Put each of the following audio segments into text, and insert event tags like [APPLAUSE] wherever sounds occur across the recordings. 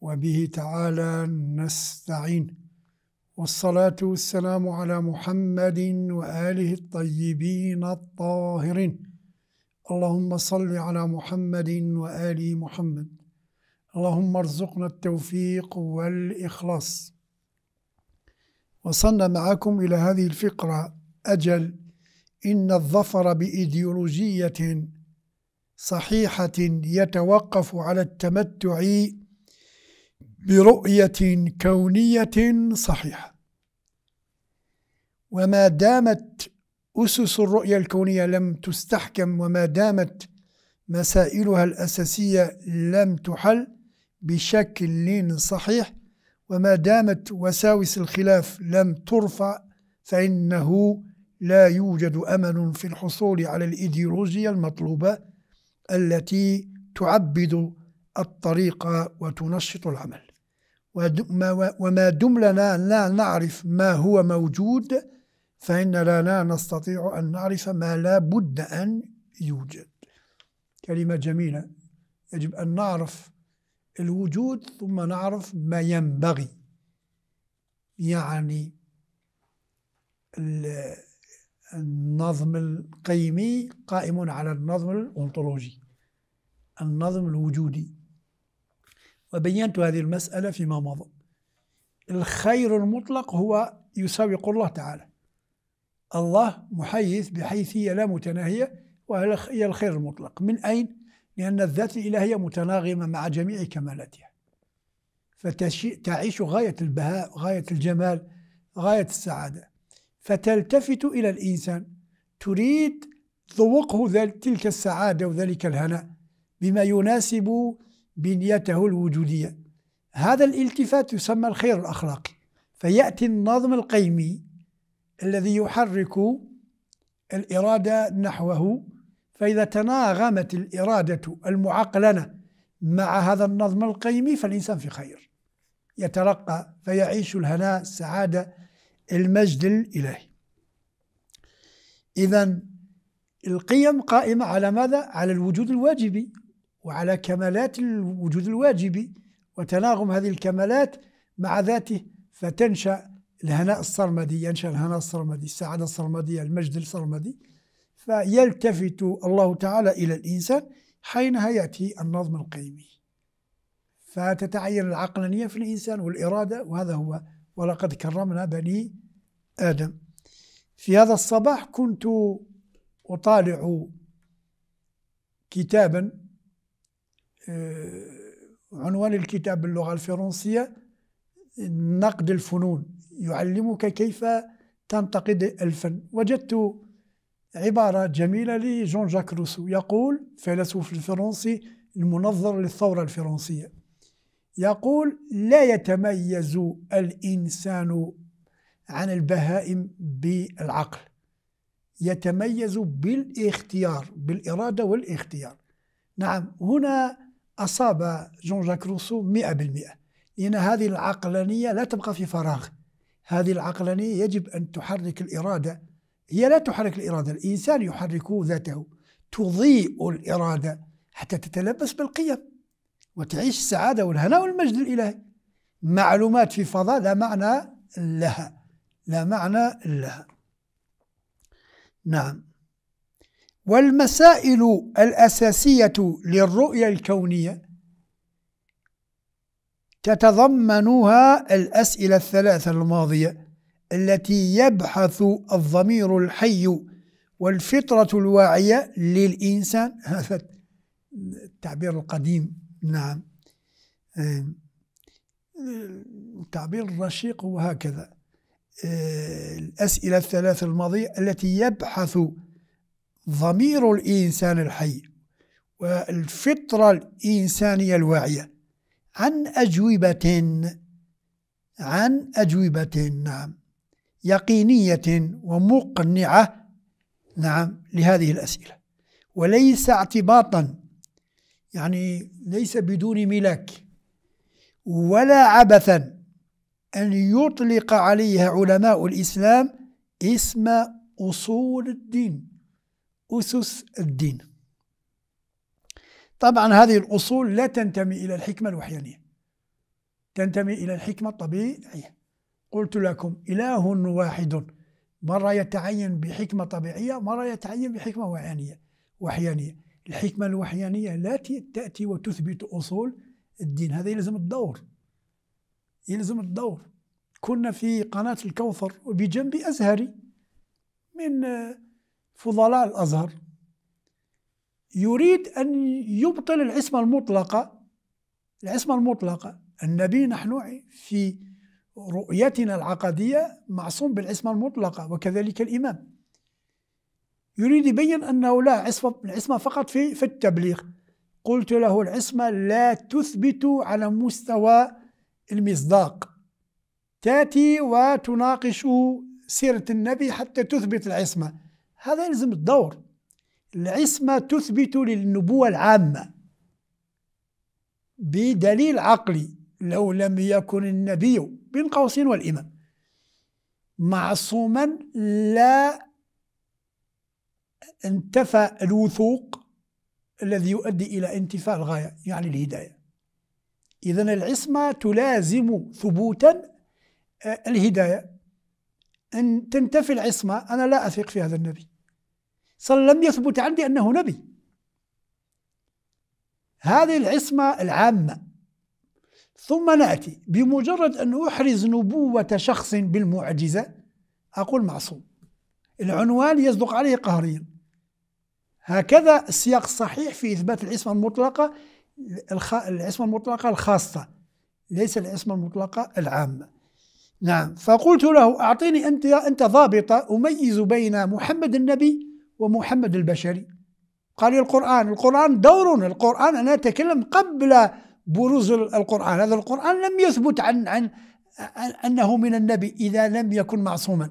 وبه تعالى نستعين والصلاة والسلام على محمد وآله الطيبين الطاهرين اللهم صل على محمد وآل محمد اللهم ارزقنا التوفيق والإخلاص وصلنا معكم إلى هذه الفقرة أجل إن الظفر بإيديولوجية صحيحة يتوقف على التمتع برؤية كونية صحيحة وما دامت أسس الرؤية الكونية لم تستحكم وما دامت مسائلها الأساسية لم تحل بشكل صحيح وما دامت وساوس الخلاف لم ترفع فإنه لا يوجد أمل في الحصول على الإيديولوجيا المطلوبة التي تعبد الطريق وتنشط العمل وما لنا لا نعرف ما هو موجود فإننا لا نستطيع أن نعرف ما لا بد أن يوجد كلمة جميلة يجب أن نعرف الوجود ثم نعرف ما ينبغي يعني النظم القيمي قائم على النظم الأنطولوجي النظم الوجودي وبينت هذه المسألة فيما مضى الخير المطلق هو يساوق الله تعالى الله محيث بحيثية لا متناهية وهي الخير المطلق من أين؟ لأن الذات الإلهية متناغمة مع جميع كمالاتها فتعيش غاية البهاء غاية الجمال غاية السعادة فتلتفت إلى الإنسان تريد ذوقه تلك السعادة وذلك الهناء بما يناسب بنيته الوجودية هذا الالتفات يسمى الخير الأخلاقي فيأتي النظم القيمي الذي يحرك الإرادة نحوه فإذا تناغمت الإرادة المعقلنة مع هذا النظم القيمي فالإنسان في خير يترقى فيعيش الهناء السعادة المجد الإلهي إذا القيم قائمة على ماذا؟ على الوجود الواجبي وعلى كمالات الوجود الواجبي وتناغم هذه الكمالات مع ذاته فتنشأ الهناء السرمدي ينشأ الهناء السرمدي السعادة السرمدية المجد السرمدي فيلتفت الله تعالى إلى الإنسان حينها يأتي النظم القيمي فتتعين العقلانية في الإنسان والإرادة وهذا هو ولقد كرمنا بني آدم في هذا الصباح كنت أطالع كتابا آه، عنوان الكتاب باللغة الفرنسية نقد الفنون يعلمك كيف تنتقد الفن وجدت عبارة جميلة لجون جاك روسو يقول فيلسوف الفرنسي المنظر للثورة الفرنسية يقول لا يتميز الإنسان عن البهائم بالعقل يتميز بالاختيار بالإرادة والاختيار نعم هنا أصاب جون جاك روسو مئة بالمئة لأن هذه العقلانية لا تبقى في فراغ هذه العقلانية يجب أن تحرك الإرادة هي لا تحرك الإرادة الإنسان يحرك ذاته تضيء الإرادة حتى تتلبس بالقيم وتعيش السعادة والهناء والمجد الإلهي معلومات في فضاء لا معنى لها لا معنى لها نعم والمسائل الأساسية للرؤية الكونية تتضمنها الأسئلة الثلاثة الماضية التي يبحث الضمير الحي والفطرة الواعية للإنسان [LAUGHS] هذا التعبير القديم نعم التعبير الرشيق هو هكذا الأسئلة الثلاثة الماضية التي يبحث ضمير الإنسان الحي والفطرة الإنسانية الواعية عن أجوبة عن أجوبة نعم يقينية ومقنعة نعم لهذه الأسئلة وليس اعتباطا يعني ليس بدون ملاك ولا عبثا أن يطلق عليها علماء الإسلام اسم أصول الدين أسس الدين طبعا هذه الأصول لا تنتمي إلى الحكمة الوحيانية تنتمي إلى الحكمة الطبيعية قلت لكم إله واحد مرة يتعين بحكمة طبيعية مرة يتعين بحكمة وحيانية وحيانية الحكمة الوحيانية لا تأتي وتثبت أصول الدين هذا يلزم الدور يلزم الدور كنا في قناة الكوثر وبجنب أزهري من فضلاء الأزهر يريد أن يبطل العصمة المطلقة العصمة المطلقة النبي نحن في رؤيتنا العقدية معصوم بالعصمة المطلقة وكذلك الإمام يريد يبين أنه لا عصمة العصمة فقط في في التبليغ قلت له العصمة لا تثبت على مستوى المصداق تأتي وتناقش سيرة النبي حتى تثبت العصمة هذا يلزم الدور العصمة تثبت للنبوة العامة بدليل عقلي لو لم يكن النبي بين قوسين والإمام معصوما لا انتفى الوثوق الذي يؤدي إلى انتفاء الغاية يعني الهداية إذا العصمة تلازم ثبوتا آه، الهداية أن تنتفي العصمة أنا لا أثق في هذا النبي صلى لم يثبت عندي أنه نبي هذه العصمة العامة ثم نأتي بمجرد أن أحرز نبوة شخص بالمعجزة أقول معصوم العنوان يصدق عليه قهريا هكذا السياق الصحيح في إثبات العصمة المطلقة العصمة المطلقة الخاصة ليس العصمة المطلقة العامة نعم فقلت له أعطيني أنت أنت ضابطة أميز بين محمد النبي ومحمد البشري قال القرآن القرآن دورنا القرآن أنا أتكلم قبل بروز القرآن هذا القرآن لم يثبت عن عن أنه من النبي إذا لم يكن معصوما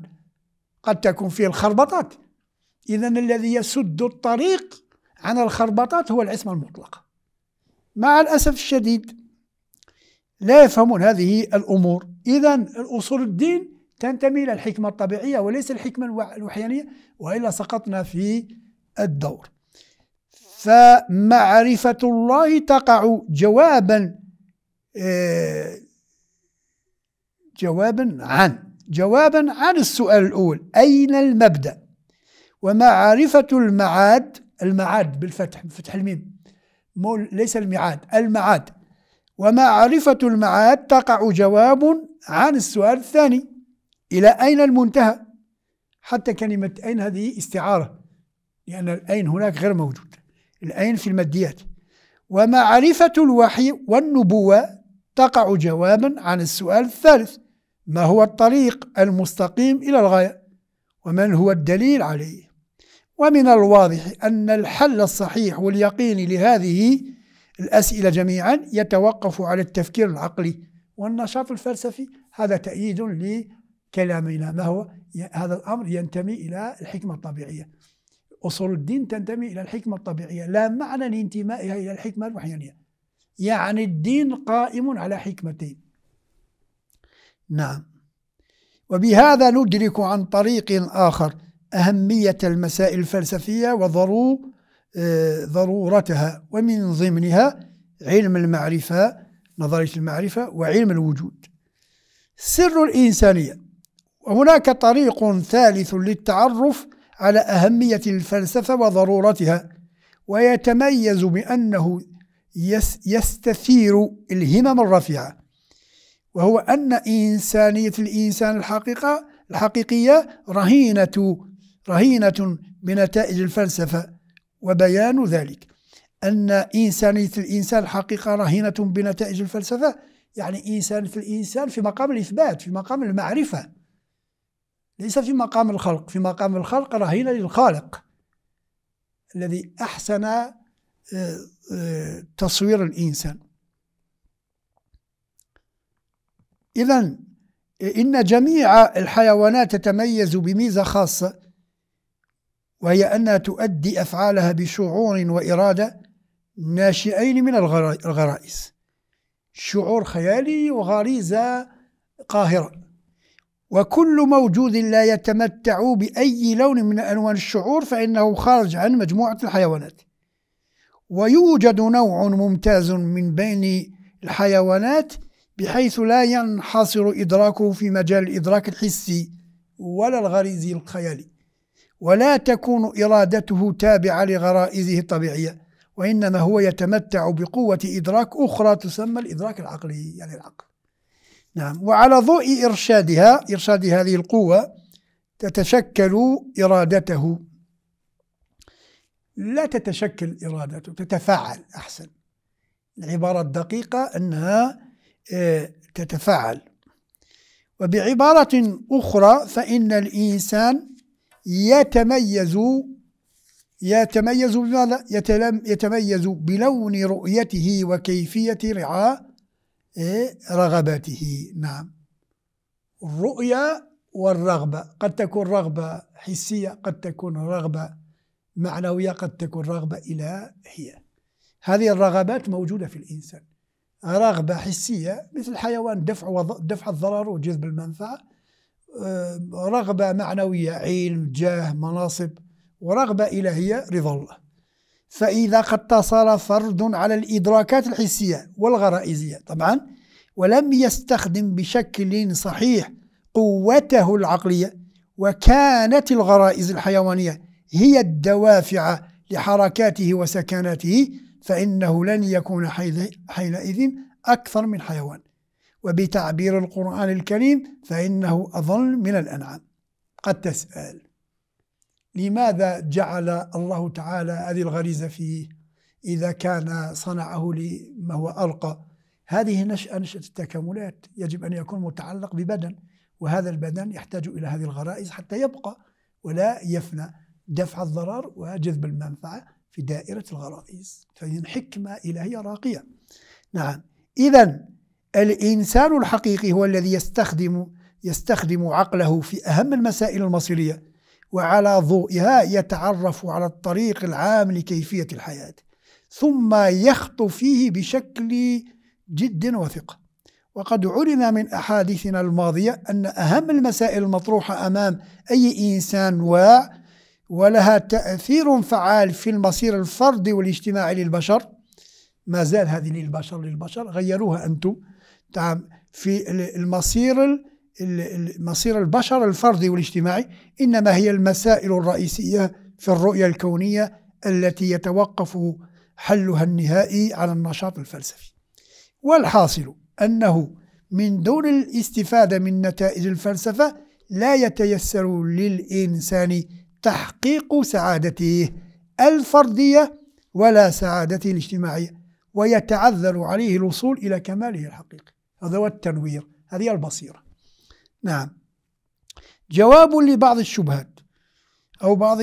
قد تكون فيه الخربطات إذا الذي يسد الطريق عن الخربطات هو العصمة المطلقة مع الأسف الشديد لا يفهمون هذه الأمور إذا الأصول الدين تنتمي إلى الحكمة الطبيعية وليس الحكمة الوحيانية وإلا سقطنا في الدور فمعرفة الله تقع جوابا آه، جوابا عن جوابا عن السؤال الأول أين المبدأ ومعرفة المعاد المعاد بالفتح بفتح الميم ليس الميعاد المعاد ومعرفة المعاد تقع جواب عن السؤال الثاني إلى أين المنتهى حتى كلمة أين هذه استعارة لأن الأين هناك غير موجود الأين في الماديات ومعرفة الوحي والنبوة تقع جوابا عن السؤال الثالث ما هو الطريق المستقيم إلى الغاية ومن هو الدليل عليه ومن الواضح أن الحل الصحيح واليقين لهذه الأسئلة جميعا يتوقف على التفكير العقلي والنشاط الفلسفي هذا تأييد لي كلامنا ما هو هذا الأمر ينتمي إلى الحكمة الطبيعية أصول الدين تنتمي إلى الحكمة الطبيعية لا معنى لانتمائها إلى الحكمة الوحيانية يعني الدين قائم على حكمتين نعم وبهذا ندرك عن طريق آخر أهمية المسائل الفلسفية وضرورتها آه، ومن ضمنها علم المعرفة نظرية المعرفة وعلم الوجود سر الإنسانية وهناك طريق ثالث للتعرف على أهمية الفلسفة وضرورتها ويتميز بأنه يستثير الهمم الرفيعة وهو أن إنسانية الإنسان الحقيقة الحقيقية رهينة رهينة بنتائج الفلسفة وبيان ذلك أن إنسانية الإنسان الحقيقة رهينة بنتائج الفلسفة يعني في الإنسان في مقام الإثبات في مقام المعرفة ليس في مقام الخلق في مقام الخلق رهينة للخالق الذي أحسن آه، آه، تصوير الإنسان إذا إن جميع الحيوانات تتميز بميزة خاصة وهي أنها تؤدي أفعالها بشعور وإرادة ناشئين من الغرائز شعور خيالي وغريزة قاهرة وكل موجود لا يتمتع بأي لون من ألوان الشعور فإنه خارج عن مجموعة الحيوانات ويوجد نوع ممتاز من بين الحيوانات بحيث لا ينحصر إدراكه في مجال الإدراك الحسي ولا الغريزي الخيالي ولا تكون إرادته تابعة لغرائزه الطبيعية وإنما هو يتمتع بقوة إدراك أخرى تسمى الإدراك العقلي يعني العقل نعم وعلى ضوء إرشادها إرشاد هذه القوة تتشكل إرادته لا تتشكل إرادته تتفاعل أحسن العبارة الدقيقة أنها آه، تتفاعل وبعبارة أخرى فإن الإنسان يتميز يتميز بماذا؟ يتميز بلون رؤيته وكيفية رعاه رغبته نعم الرؤية والرغبة قد تكون رغبة حسية قد تكون رغبة معنوية قد تكون رغبة إلهية هذه الرغبات موجودة في الإنسان رغبة حسية مثل الحيوان دفع دفع الضرر وجذب المنفعة آه، رغبة معنوية علم جاه مناصب ورغبة إلهية رضا الله فإذا قد اقتصر فرد على الإدراكات الحسية والغرائزية طبعا ولم يستخدم بشكل صحيح قوته العقلية وكانت الغرائز الحيوانية هي الدوافع لحركاته وسكناته فإنه لن يكون حينئذ أكثر من حيوان وبتعبير القرآن الكريم فإنه أظل من الأنعام قد تسأل لماذا جعل الله تعالى هذه الغريزة فيه إذا كان صنعه لما هو ألقى هذه نشأة نشأة التكاملات يجب أن يكون متعلق ببدن وهذا البدن يحتاج إلى هذه الغرائز حتى يبقى ولا يفنى دفع الضرر وجذب المنفعة في دائرة الغرائز فهذه حكمة إلهية راقية نعم إذا الإنسان الحقيقي هو الذي يستخدم يستخدم عقله في أهم المسائل المصيرية وعلى ضوئها يتعرف على الطريق العام لكيفية الحياة ثم يخطو فيه بشكل جد وثقة وقد علم من أحاديثنا الماضية أن أهم المسائل المطروحة أمام أي إنسان و ولها تأثير فعال في المصير الفردي والاجتماعي للبشر ما زال هذه للبشر للبشر غيروها أنتم نعم، في المصير مصير البشر الفردي والاجتماعي انما هي المسائل الرئيسيه في الرؤيه الكونيه التي يتوقف حلها النهائي على النشاط الفلسفي والحاصل انه من دون الاستفاده من نتائج الفلسفه لا يتيسر للانسان تحقيق سعادته الفرديه ولا سعادته الاجتماعيه ويتعذر عليه الوصول الى كماله الحقيقي هذا هو التنوير هذه البصيره نعم جواب لبعض الشبهات أو بعض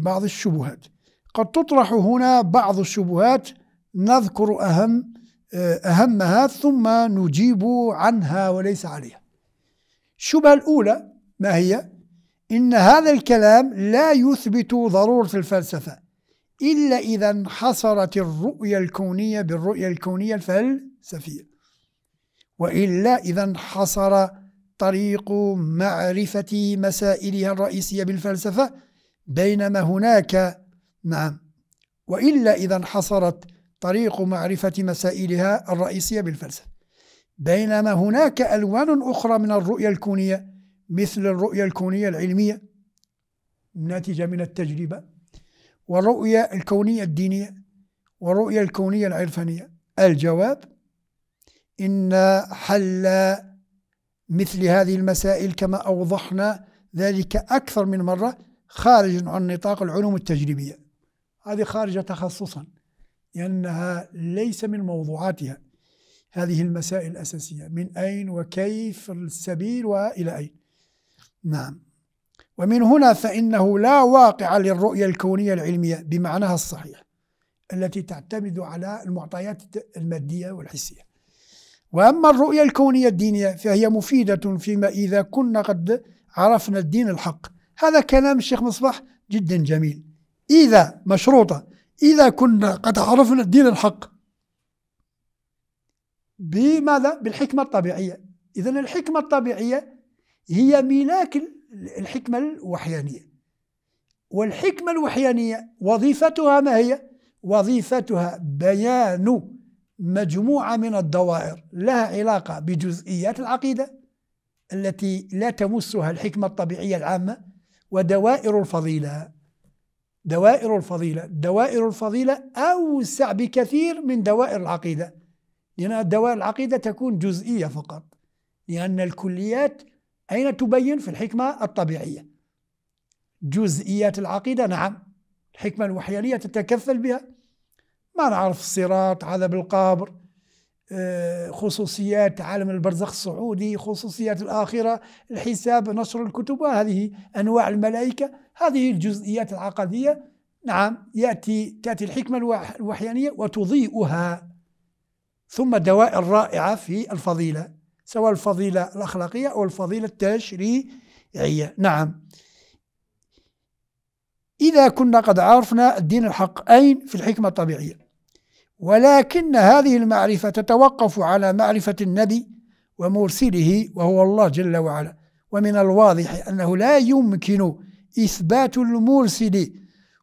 بعض الشبهات قد تطرح هنا بعض الشبهات نذكر أهم آه، أهمها ثم نجيب عنها وليس عليها الشبهة الأولى ما هي؟ إن هذا الكلام لا يثبت ضرورة الفلسفة إلا إذا انحصرت الرؤية الكونية بالرؤية الكونية الفلسفية وإلا إذا انحصر طريق معرفة مسائلها الرئيسية بالفلسفة بينما هناك نعم وإلا إذا انحصرت طريق معرفة مسائلها الرئيسية بالفلسفة بينما هناك ألوان أخرى من الرؤية الكونية مثل الرؤية الكونية العلمية ناتجة من التجربة والرؤية الكونية الدينية والرؤية الكونية العرفانية الجواب إن حل مثل هذه المسائل كما أوضحنا ذلك أكثر من مرة خارج عن نطاق العلوم التجريبية هذه خارجة تخصصا لأنها ليس من موضوعاتها هذه المسائل الأساسية من أين وكيف السبيل وإلى أين نعم ومن هنا فإنه لا واقع للرؤية الكونية العلمية بمعناها الصحيح التي تعتمد على المعطيات المادية والحسية وأما الرؤية الكونية الدينية فهي مفيدة فيما إذا كنا قد عرفنا الدين الحق هذا كلام الشيخ مصباح جدا جميل إذا مشروطة إذا كنا قد عرفنا الدين الحق بماذا؟ بالحكمة الطبيعية إذا الحكمة الطبيعية هي ملاك الحكمة الوحيانية والحكمة الوحيانية وظيفتها ما هي؟ وظيفتها بيان مجموعة من الدوائر لها علاقة بجزئيات العقيدة التي لا تمسها الحكمة الطبيعية العامة ودوائر الفضيلة دوائر الفضيلة دوائر الفضيلة أوسع بكثير من دوائر العقيدة لأن دوائر العقيدة تكون جزئية فقط لأن الكليات أين تبين في الحكمة الطبيعية جزئيات العقيدة نعم الحكمة الوحيانية تتكفل بها ما نعرف الصراط عذاب القبر آه، خصوصيات عالم البرزخ السعودي خصوصيات الآخرة الحساب نشر الكتب هذه أنواع الملائكة هذه الجزئيات العقدية نعم يأتي تأتي الحكمة الوحيانية وتضيئها ثم دوائر رائعة في الفضيلة سواء الفضيلة الأخلاقية أو الفضيلة التشريعية نعم إذا كنا قد عرفنا الدين الحق أين في الحكمة الطبيعية ولكن هذه المعرفة تتوقف على معرفة النبي ومرسله وهو الله جل وعلا ومن الواضح أنه لا يمكن إثبات المرسل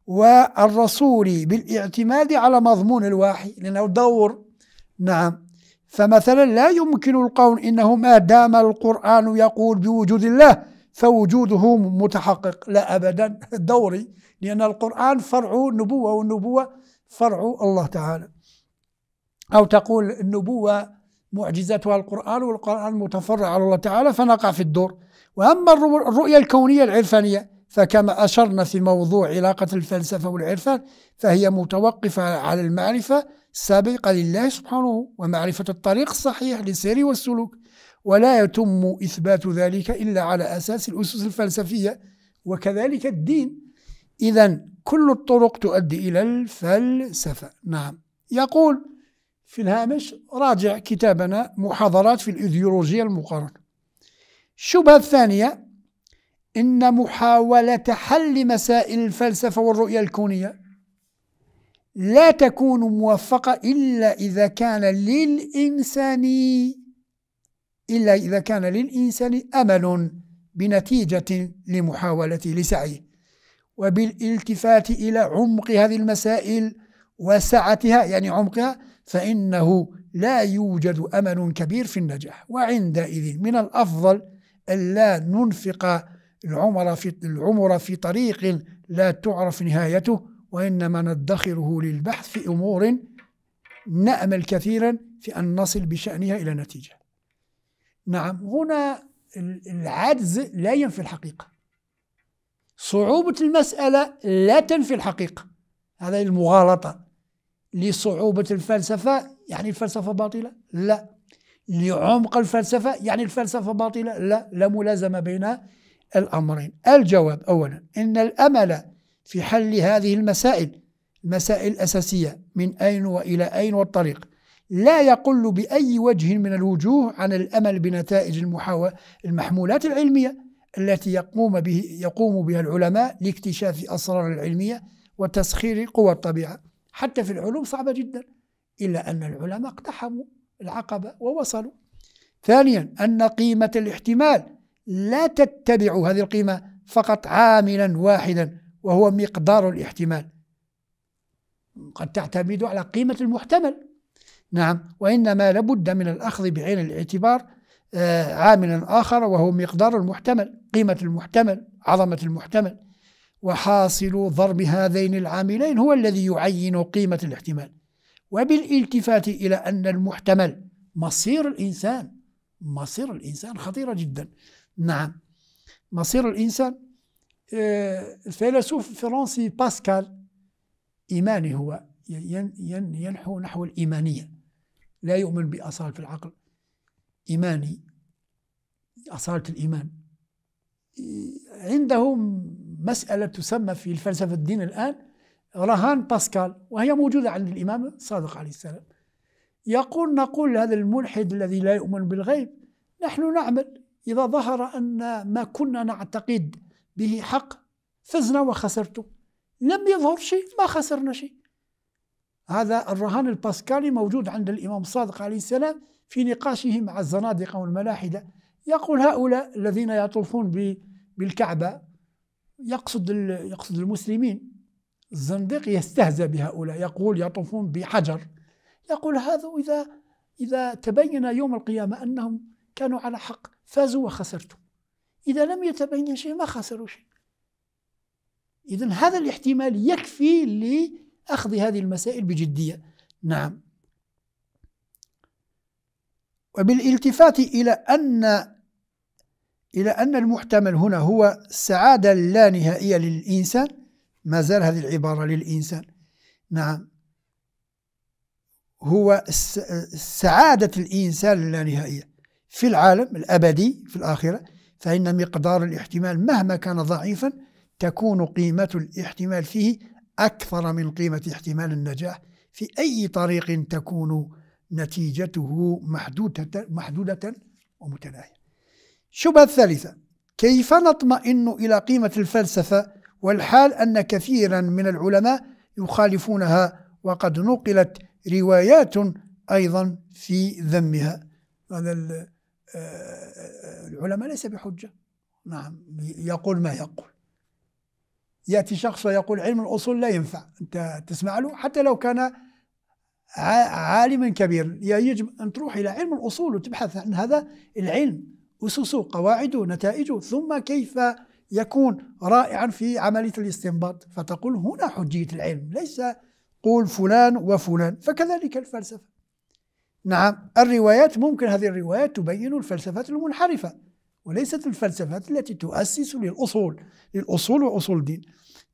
والرسول بالاعتماد على مضمون الوحي لأنه دور نعم فمثلا لا يمكن القول إنه ما دام القرآن يقول بوجود الله فوجوده متحقق لا أبدا [LAUGHS] دوري لأن القرآن فرع نبوة والنبوة فرع الله تعالى أو تقول النبوة معجزتها القرآن والقرآن متفرع على الله تعالى فنقع في الدور وأما الرؤية الكونية العرفانية فكما أشرنا في موضوع علاقة الفلسفة والعرفان فهي متوقفة على المعرفة السابقة لله سبحانه ومعرفة الطريق الصحيح للسير والسلوك ولا يتم إثبات ذلك إلا على أساس الأسس الفلسفية وكذلك الدين إذا كل الطرق تؤدي إلى الفلسفة نعم يقول في الهامش راجع كتابنا محاضرات في الإيديولوجيا المقارنة الشبهة الثانية إن محاولة حل مسائل الفلسفة والرؤية الكونية لا تكون موفقة إلا إذا كان للإنسان إلا إذا كان للإنسان أمل بنتيجة لمحاولته لسعيه وبالالتفات إلى عمق هذه المسائل وسعتها يعني عمقها فإنه لا يوجد أمل كبير في النجاح وعندئذ من الأفضل ألا ننفق العمر في العمر في طريق لا تعرف نهايته وإنما ندخره للبحث في أمور نأمل كثيرا في أن نصل بشأنها إلى نتيجة نعم هنا العجز لا ينفي الحقيقة صعوبة المسألة لا تنفي الحقيقة هذا المغالطة لصعوبة الفلسفة يعني الفلسفة باطلة؟ لا لعمق الفلسفة يعني الفلسفة باطلة؟ لا لا ملازمة بين الأمرين الجواب أولا إن الأمل في حل هذه المسائل المسائل الأساسية من أين وإلى أين والطريق لا يقل بأي وجه من الوجوه عن الأمل بنتائج المحاولة المحمولات العلمية التي يقوم, به يقوم بها العلماء لاكتشاف أسرار العلمية وتسخير قوى الطبيعة حتى في العلوم صعبة جدا إلا أن العلماء اقتحموا العقبة ووصلوا ثانيا أن قيمة الاحتمال لا تتبع هذه القيمة فقط عاملا واحدا وهو مقدار الاحتمال قد تعتمد على قيمة المحتمل نعم وإنما لابد من الأخذ بعين الاعتبار آه، عاملا آخر وهو مقدار المحتمل قيمة المحتمل عظمة المحتمل وحاصل ضرب هذين العاملين هو الذي يعين قيمة الاحتمال وبالالتفات إلى أن المحتمل مصير الإنسان مصير الإنسان خطيرة جدا نعم مصير الإنسان آه، الفيلسوف الفرنسي باسكال إيماني هو ينحو نحو الإيمانية لا يؤمن بأصالة العقل إيماني أصالة الإيمان عندهم مسألة تسمى في الفلسفة الدين الآن رهان باسكال وهي موجودة عند الإمام الصادق عليه السلام يقول نقول هذا الملحد الذي لا يؤمن بالغيب نحن نعمل إذا ظهر أن ما كنا نعتقد به حق فزنا وخسرته لم يظهر شيء ما خسرنا شيء هذا الرهان الباسكالي موجود عند الإمام الصادق عليه السلام في نقاشه مع الزنادقة والملاحدة يقول هؤلاء الذين يطوفون بالكعبة يقصد يقصد المسلمين الزنديق يستهزأ بهؤلاء يقول يطوفون بحجر يقول هذا إذا إذا تبين يوم القيامة أنهم كانوا على حق فازوا وخسرتوا إذا لم يتبين شيء ما خسروا شيء إذا هذا الاحتمال يكفي لأخذ هذه المسائل بجدية نعم وبالالتفات إلى أن إلى أن المحتمل هنا هو السعادة اللانهائية للإنسان ما زال هذه العبارة للإنسان نعم هو سعادة الإنسان اللانهائية في العالم الأبدي في الآخرة فإن مقدار الاحتمال مهما كان ضعيفا تكون قيمة الاحتمال فيه أكثر من قيمة احتمال النجاح في أي طريق تكون نتيجته محدودة محدودة ومتناهية الشبهة الثالثة كيف نطمئن إلى قيمة الفلسفة والحال أن كثيرا من العلماء يخالفونها وقد نقلت روايات أيضا في ذمها هذا آه، العلماء ليس بحجة نعم يقول ما يقول يأتي شخص ويقول علم الأصول لا ينفع أنت تسمع له حتى لو كان عالما كبيرا يجب أن تروح إلى علم الأصول وتبحث عن هذا العلم أسسه قواعده نتائجه ثم كيف يكون رائعا في عملية الاستنباط فتقول هنا حجية العلم ليس قول فلان وفلان فكذلك الفلسفة نعم الروايات ممكن هذه الروايات تبين الفلسفات المنحرفة وليست الفلسفات التي تؤسس للأصول للأصول وأصول الدين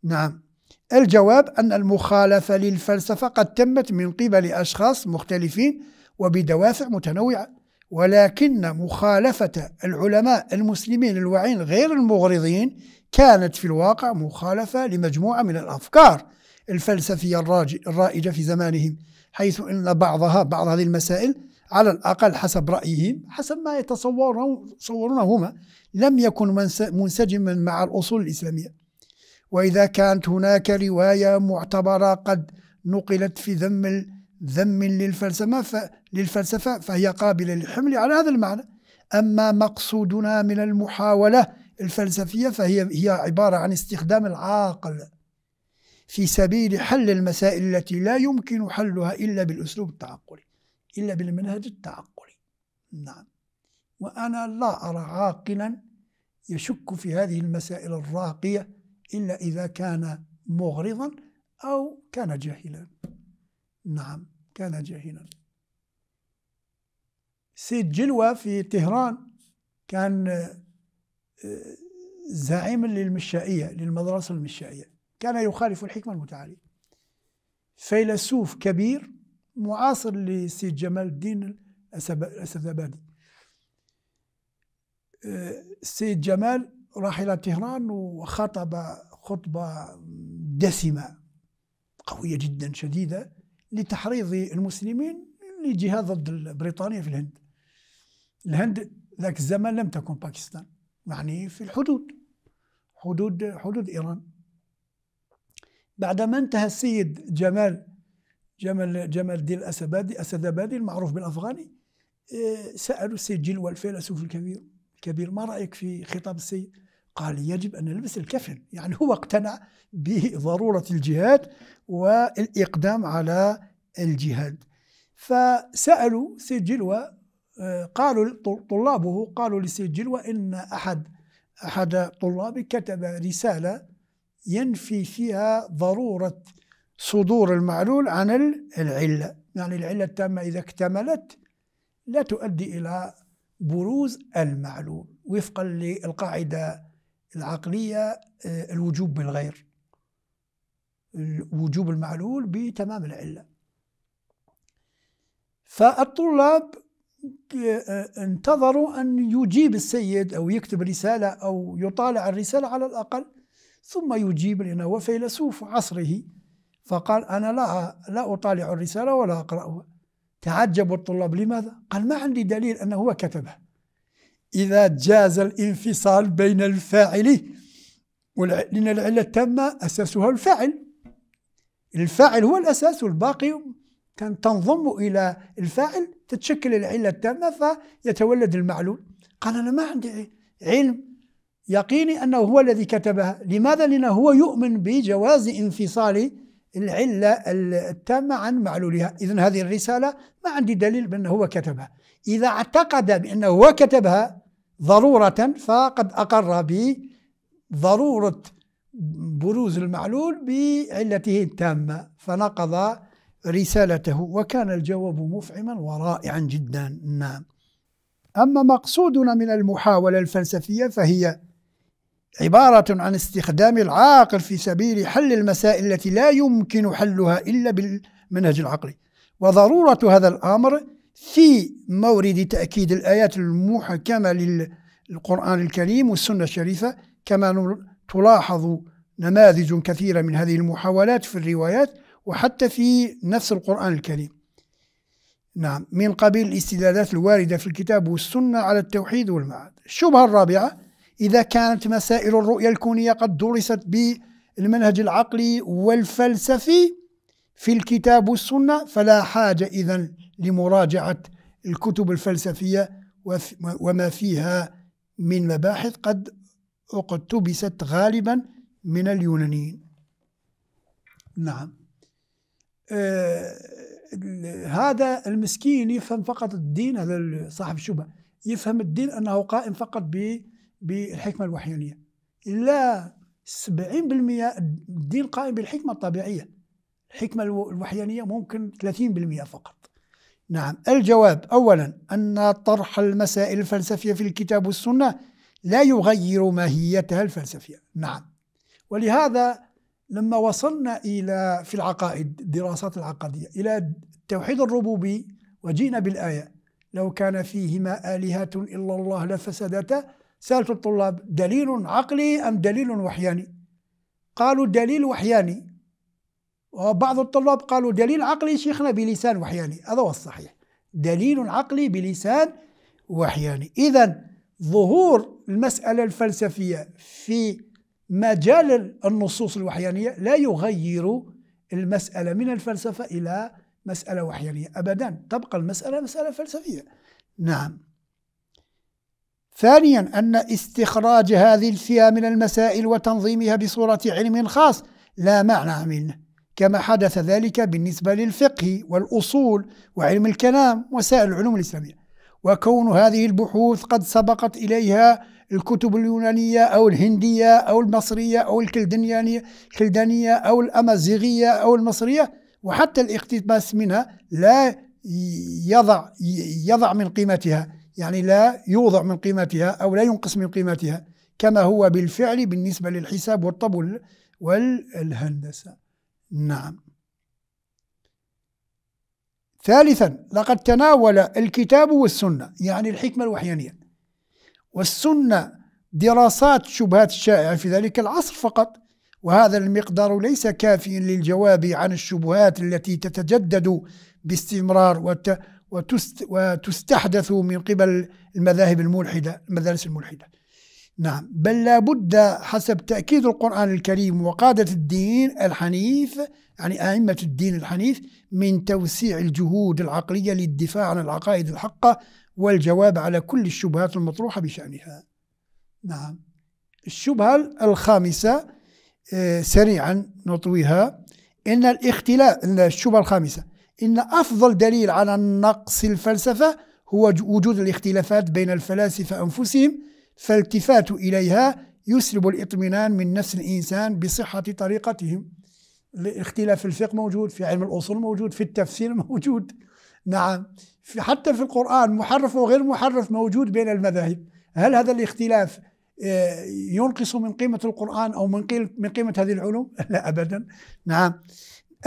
نعم الجواب أن المخالفة للفلسفة قد تمت من قبل أشخاص مختلفين وبدوافع متنوعة ولكن مخالفة العلماء المسلمين الواعين غير المغرضين كانت في الواقع مخالفة لمجموعة من الأفكار الفلسفية الرائجة في زمانهم حيث أن بعضها بعض هذه المسائل على الأقل حسب رأيهم حسب ما يتصورونه هما لم يكن منسجما مع الأصول الإسلامية وإذا كانت هناك رواية معتبرة قد نقلت في ذم ذم للفلسفة للفلسفة فهي قابلة للحمل على هذا المعنى أما مقصودنا من المحاولة الفلسفية فهي هي عبارة عن استخدام العاقل في سبيل حل المسائل التي لا يمكن حلها إلا بالأسلوب التعقلي إلا بالمنهج التعقلي نعم وأنا لا أرى عاقلا يشك في هذه المسائل الراقية إلا إذا كان مغرضا أو كان جاهلا نعم كان جاهلا سيد جلوة في طهران كان آه، زعيم للمشائية للمدرسة المشائية كان يخالف الحكمة المتعالية فيلسوف كبير معاصر لسيد جمال الدين الأسدابادي السيد آه، جمال راح إلى طهران وخطب خطبة دسمة قوية جدا شديدة لتحريض المسلمين لجهاد ضد بريطانيا في الهند الهند ذاك الزمان لم تكن باكستان يعني في الحدود حدود حدود إيران بعدما انتهى السيد جمال جمال جمال الدين الأسدابادي أسدابادي المعروف بالأفغاني آه، سألوا السيد جلوى الفيلسوف الكبير الكبير ما رأيك في خطاب السيد قال يجب أن نلبس الكفن يعني هو اقتنع بضرورة الجهاد والإقدام على الجهاد فسألوا سيد جلوة آه، قالوا طلابه قالوا لسيد جلوة إن أحد أحد طلابي كتب رسالة ينفي فيها ضرورة صدور المعلول عن العلة يعني العلة التامة إذا اكتملت لا تؤدي إلى بروز المعلول وفقا للقاعدة العقلية آه، الوجوب بالغير وجوب المعلول بتمام العلة فالطلاب آه، آه، انتظروا أن يجيب السيد أو يكتب رسالة أو يطالع الرسالة على الأقل ثم يجيب لأنه هو فيلسوف عصره فقال أنا لا لا أطالع الرسالة ولا أقرأها تعجب الطلاب لماذا؟ قال ما عندي دليل أنه هو كتبه إذا جاز الانفصال بين الفاعل لأن العلة التامة أساسها الفاعل الفاعل هو الأساس والباقي كان تنضم إلى الفاعل تتشكل العلة التامة فيتولد المعلول قال أنا ما عندي علم يقيني أنه هو الذي كتبها لماذا؟ لأنه هو يؤمن بجواز انفصال العلة التامة عن معلولها إذن هذه الرسالة ما عندي دليل بأنه هو كتبها إذا اعتقد بأنه هو كتبها ضرورة فقد أقر بضرورة بروز المعلول بعلته التامة فنقض رسالته وكان الجواب مفعما ورائعا جدا نعم أما مقصودنا من المحاولة الفلسفية فهي عبارة عن استخدام العاقل في سبيل حل المسائل التي لا يمكن حلها إلا بالمنهج العقلي وضرورة هذا الأمر في مورد تأكيد الآيات المحكمة للقرآن الكريم والسنة الشريفة كما تلاحظ نماذج كثيرة من هذه المحاولات في الروايات وحتى في نفس القرآن الكريم نعم من قبيل الاستدلالات الواردة في الكتاب والسنة على التوحيد والمعاد الشبهة الرابعة إذا كانت مسائل الرؤية الكونية قد درست بالمنهج العقلي والفلسفي في الكتاب والسنة فلا حاجة إذا لمراجعة الكتب الفلسفية وما فيها من مباحث قد اقتبست غالبا من اليونانيين نعم آه هذا المسكين يفهم فقط الدين هذا صاحب الشبهة يفهم الدين أنه قائم فقط بالحكمة الوحيانية لا 70% الدين قائم بالحكمة الطبيعية الحكمة الوحيانية ممكن 30% فقط نعم الجواب أولا أن طرح المسائل الفلسفية في الكتاب والسنة لا يغير ماهيتها الفلسفية نعم ولهذا لما وصلنا إلى في العقائد الدراسات العقدية إلى التوحيد الربوبي وجينا بالآية لو كان فيهما آلهة إلا الله لفسدتا سألت الطلاب دليل عقلي أم دليل وحياني قالوا دليل وحياني وبعض الطلاب قالوا دليل عقلي شيخنا بلسان وحياني هذا هو الصحيح دليل عقلي بلسان وحياني إذا ظهور المسألة الفلسفية في مجال النصوص الوحيانية لا يغير المسألة من الفلسفة إلى مسألة وحيانية أبدا تبقى المسألة مسألة فلسفية نعم ثانيا أن استخراج هذه الفئة من المسائل وتنظيمها بصورة علم خاص لا معنى منه كما حدث ذلك بالنسبة للفقه والأصول وعلم الكلام وسائر العلوم الإسلامية وكون هذه البحوث قد سبقت إليها الكتب اليونانية أو الهندية أو المصرية أو الكلدانية الكلدانية أو الأمازيغية أو المصرية وحتى الاقتباس منها لا يضع يضع من قيمتها يعني لا يوضع من قيمتها أو لا ينقص من قيمتها كما هو بالفعل بالنسبة للحساب والطب والهندسة نعم ثالثا لقد تناول الكتاب والسنة يعني الحكمة الوحيانية والسنة دراسات شبهات الشائعة في ذلك العصر فقط وهذا المقدار ليس كافيا للجواب عن الشبهات التي تتجدد باستمرار وت وتست وتستحدث من قبل المذاهب الملحدة المدارس الملحدة نعم بل لا بد حسب تأكيد القرآن الكريم وقادة الدين الحنيف يعني أئمة الدين الحنيف من توسيع الجهود العقلية للدفاع عن العقائد الحقة والجواب على كل الشبهات المطروحة بشأنها نعم الشبهة الخامسة آه، سريعا نطويها إن إن الشبهة الخامسة إن أفضل دليل على نقص الفلسفة هو وجود الاختلافات بين الفلاسفة أنفسهم فالالتفات إليها يسلب الإطمئنان من نفس الإنسان بصحة طريقتهم الاختلاف في الفقه موجود في علم الأصول موجود في التفسير [LAUGHS] موجود نعم في حتى في القرآن محرف وغير محرف موجود بين المذاهب هل هذا الاختلاف آه، ينقص من قيمة القرآن أو من من قيمة هذه العلوم؟ [LAUGHS] لا أبدا نعم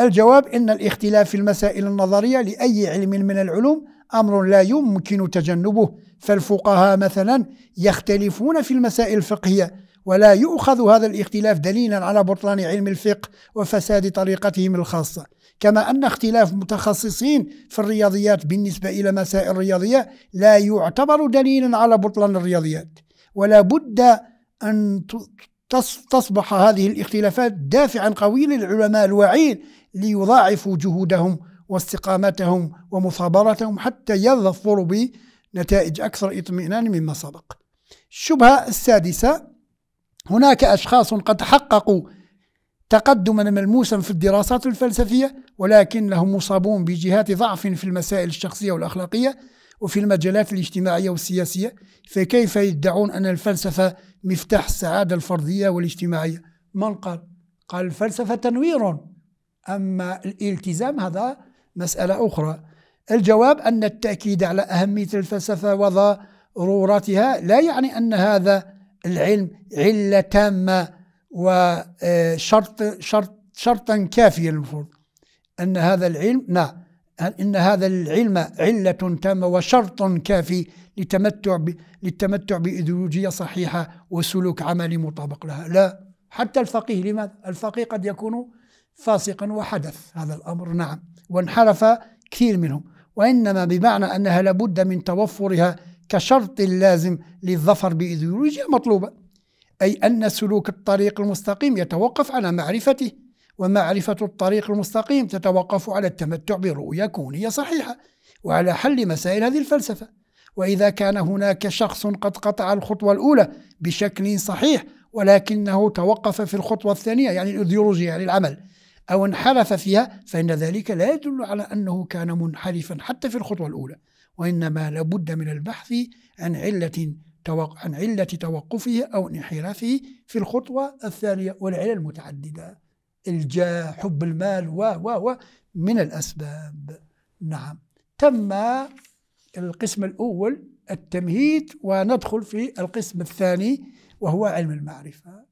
الجواب إن الاختلاف في المسائل النظرية لأي علم من العلوم أمر لا يمكن تجنبه فالفقهاء مثلا يختلفون في المسائل الفقهية ولا يؤخذ هذا الاختلاف دليلا على بطلان علم الفقه وفساد طريقتهم الخاصة كما أن اختلاف متخصصين في الرياضيات بالنسبة إلى مسائل الرياضية لا يعتبر دليلا على بطلان الرياضيات ولا بد أن تصبح هذه الاختلافات دافعا قويا للعلماء الواعين ليضاعفوا جهودهم واستقامتهم ومثابرتهم حتى يظفروا نتائج أكثر إطمئنان مما سبق الشبهة السادسة هناك أشخاص قد حققوا تقدما ملموسا في الدراسات الفلسفية ولكنهم مصابون بجهات ضعف في المسائل الشخصية والأخلاقية وفي المجالات الاجتماعية والسياسية فكيف يدعون أن الفلسفة مفتاح السعادة الفردية والاجتماعية من قال؟ قال الفلسفة تنوير أما الالتزام هذا مسألة أخرى الجواب أن التأكيد على أهمية الفلسفة وضرورتها لا يعني أن هذا العلم علة تامة وشرط آه، شرط شرطا كافيا المفروض أن هذا العلم نعم أن هذا العلم علة تامة وشرط كافي لتمتع للتمتع بإيديولوجية صحيحة وسلوك عملي مطابق لها لا حتى الفقيه لماذا؟ الفقيه قد يكون فاسقا وحدث هذا الأمر نعم وانحرف كثير منهم وإنما بمعنى أنها لابد من توفرها كشرط لازم للظفر بإيديولوجيا مطلوبة أي أن سلوك الطريق المستقيم يتوقف على معرفته ومعرفة الطريق المستقيم تتوقف على التمتع برؤية كونية صحيحة وعلى حل مسائل هذه الفلسفة وإذا كان هناك شخص قد قطع الخطوة الأولى بشكل صحيح ولكنه توقف في الخطوة الثانية يعني الإيديولوجيا يعني العمل أو انحرف فيها فإن ذلك لا يدل على أنه كان منحرفا حتى في الخطوة الأولى وإنما لابد من البحث عن علة عن علة توقفه أو انحرافه في الخطوة الثانية والعلل المتعددة الجاه حب المال و و و من الأسباب نعم تم القسم الأول التمهيد وندخل في القسم الثاني وهو علم المعرفة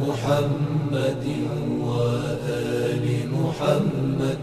محمد وآل محمد